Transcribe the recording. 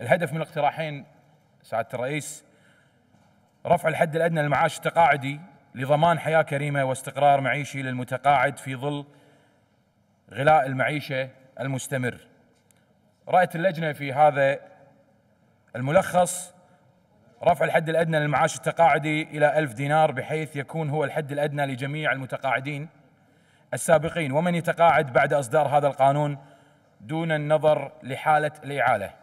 الهدف من الاقتراحين سعاده الرئيس رفع الحد الادنى للمعاش التقاعدي لضمان حياه كريمه واستقرار معيشي للمتقاعد في ظل غلاء المعيشه المستمر. رأت اللجنه في هذا الملخص رفع الحد الادنى للمعاش التقاعدي الى ألف دينار بحيث يكون هو الحد الادنى لجميع المتقاعدين السابقين ومن يتقاعد بعد اصدار هذا القانون دون النظر لحاله الاعاله.